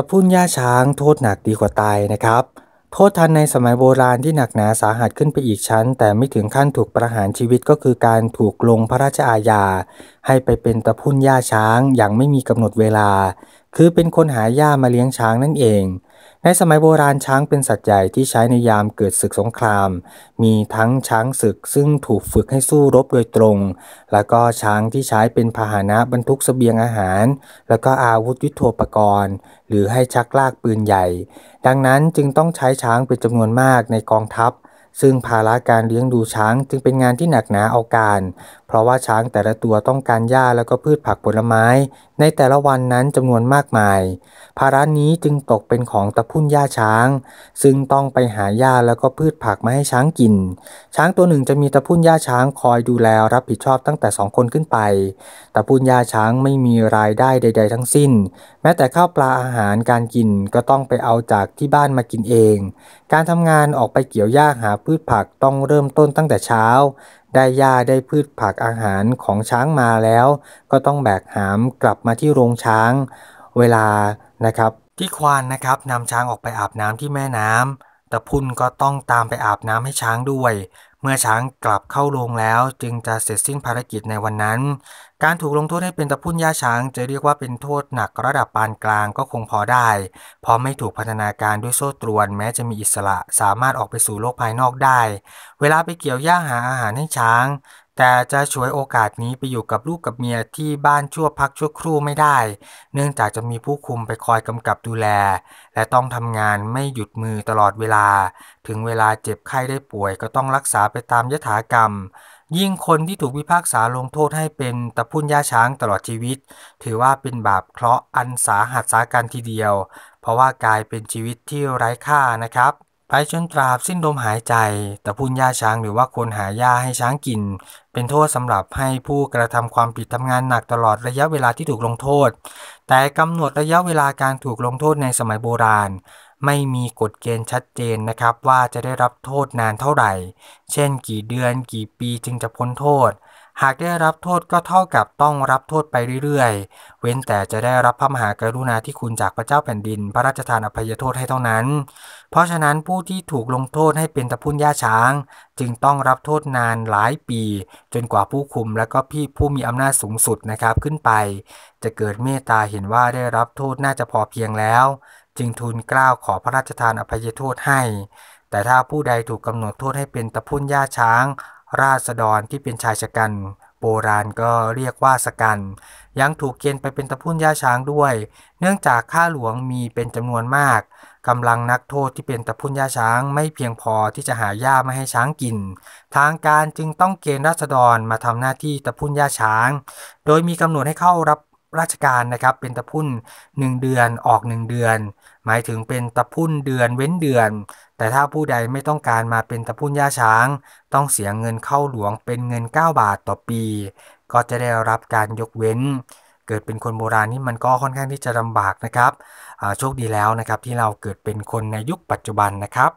ะพุ่นหญ้าช้างโทษหนักดีกว่าตายนะครับ โทษทันในสมัยโบราณที่หนักหนาสาหัสขึ้นไปอีกชั้น แต่ไม่ถึงขั้นถูกประหารชีวิตก็คือการถูกลงพระราชอาญา ให้ไปเป็นตะพุ่นหญ้าช้างอย่างไม่มีกำหนดเวลา คือเป็นคนหาหญ้ามาเลี้ยงช้างนั่นเองในสมัยโบราณช้างเป็นสัตว์ใหญ่ที่ใช้ในยามเกิดศึกสงคราม มีทั้งช้างศึกซึ่งถูกฝึกให้สู้รบโดยตรง แล้วก็ช้างที่ใช้เป็นพาหนะบรรทุกสเสบียงอาหาร แล้วก็อาวุธยุโทโธปกรณ์ หรือให้ชักลากปืนใหญ่ ดังนั้นจึงต้องใช้ช้างเป็นจำนวนมากในกองทัพซึ่งภาระการเลี้ยงดูช้างจึงเป็นงานที่หนักหนาเอาการ เพราะว่าช้างแต่ละตัวต้องการหญ้าแล้วก็พืชผักผลไม้ ในแต่ละวันนั้นจำนวนมากมาย ภาระนี้จึงตกเป็นของตะพุ่นหญ้าช้าง ซึ่งต้องไปหาหญ้าแล้วก็พืชผักมาให้ช้างกิน ช้างตัวหนึ่งจะมีตะพุ่นหญ้าช้างคอยดูแลรับผิดชอบตั้งแต่สองคนขึ้นไป ตะพุ่นหญ้าช้างไม่มีรายได้ใด ๆ ทั้งสิ้น แม้แต่ข้าวปลาอาหารการกินก็ต้องไปเอาจากที่บ้านมากินเอง การทำงานออกไปเกี่ยวหญ้าหาพืชผักต้องเริ่มต้นตั้งแต่เช้า ได้หญ้าได้พืชผักอาหารของช้างมาแล้ว ก็ต้องแบกหามกลับมาที่โรงช้าง เวลานะครับ ที่ควานนะครับนำช้างออกไปอาบน้ำที่แม่น้ำตะพุ่นก็ต้องตามไปอาบน้ำให้ช้างด้วยเมื่อช้างกลับเข้าโรงแล้วจึงจะเสร็จสิ้นภารกิจในวันนั้น การถูกลงโทษให้เป็นตะพุ่นย่าช้างจะเรียกว่าเป็นโทษหนักระดับปานกลางก็คงพอได้ เพราะไม่ถูกพัฒนาการด้วยโซ่ตรวนแม้จะมีอิสระสามารถออกไปสู่โลกภายนอกได้ เวลาไปเกี่ยวหญ้าหาอาหารให้ช้างแต่จะฉวยโอกาสนี้ไปอยู่กับลูกกับเมียที่บ้านชั่วพักชั่วครู่ไม่ได้ เนื่องจากจะมีผู้คุมไปคอยกำกับดูแล และต้องทำงานไม่หยุดมือตลอดเวลา ถึงเวลาเจ็บไข้ได้ป่วยก็ต้องรักษาไปตามยถากรรม ยิ่งคนที่ถูกวิพากษาลงโทษให้เป็นตะพุ่นย่าช้างตลอดชีวิต ถือว่าเป็นบาปเคราะห์อันสาหัสสาการทีเดียว เพราะว่ากลายเป็นชีวิตที่ไร้ค่านะครับไปจนตราบ สิ้นลมหายใจ แต่พุนหญ้าช้างหรือว่าคนหายญ้าให้ช้างกิน เป็นโทษสำหรับให้ผู้กระทำความผิดทำงานหนักตลอดระยะเวลาที่ถูกลงโทษ แต่กำหนดระยะเวลาการถูกลงโทษในสมัยโบราณ ไม่มีกฎเกณฑ์ชัดเจนนะครับว่าจะได้รับโทษนานเท่าไหร่ เช่น กี่เดือน กี่ปีจึงจะพ้นโทษหากได้รับโทษก็เท่ากับต้องรับโทษไปเรื่อยๆ เว้นแต่จะได้รับพระมหากรุณาธิคุณจากพระเจ้าแผ่นดิน พระราชทานอภัยโทษให้เท่านั้น เพราะฉะนั้นผู้ที่ถูกลงโทษให้เป็นตะพุ่นย่าช้าง จึงต้องรับโทษนานหลายปี จนกว่าผู้คุมและก็พี่ผู้มีอำนาจสูงสุดนะครับ ขึ้นไป จะเกิดเมตตาเห็นว่าได้รับโทษน่าจะพอเพียงแล้ว จึงทูลกล้าวขอพระราชทานอภัยโทษให้ แต่ถ้าผู้ใดถูกกำหนดโทษให้เป็นตะพุ่นย่าช้างราษฎรที่เป็นชายชะกันโบราณก็เรียกว่าสกันยังถูกเกณฑ์ไปเป็นตะพุ่นย่าช้างด้วย เนื่องจากข้าหลวงมีเป็นจำนวนมากกำลังนักโทษที่เป็นตะพุ่นย่าช้าง ไม่เพียงพอที่จะหาหญ้ามาให้ช้างกิน ทางการจึงต้องเกณฑ์ราษฎรมาทำหน้าที่ตะพุ่นย่าช้าง โดยมีกำหนดให้เข้ารับราชการนะครับเป็นตะพุ่น1เดือนออก1 เดือน หมายถึงเป็นตะพุ่นเดือนเว้นเดือน แต่ถ้าผู้ใดไม่ต้องการมาเป็นตะพุ่นย่าช้าง ต้องเสียเงินเข้าหลวงเป็นเงิน 9 บาทต่อปี ก็จะได้รับการยกเว้น เกิดเป็นคนโบราณนี่มันก็ค่อนข้างที่จะลำบากนะครับโชคดีแล้วนะครับที่เราเกิดเป็นคนในยุคปัจจุบันนะครับ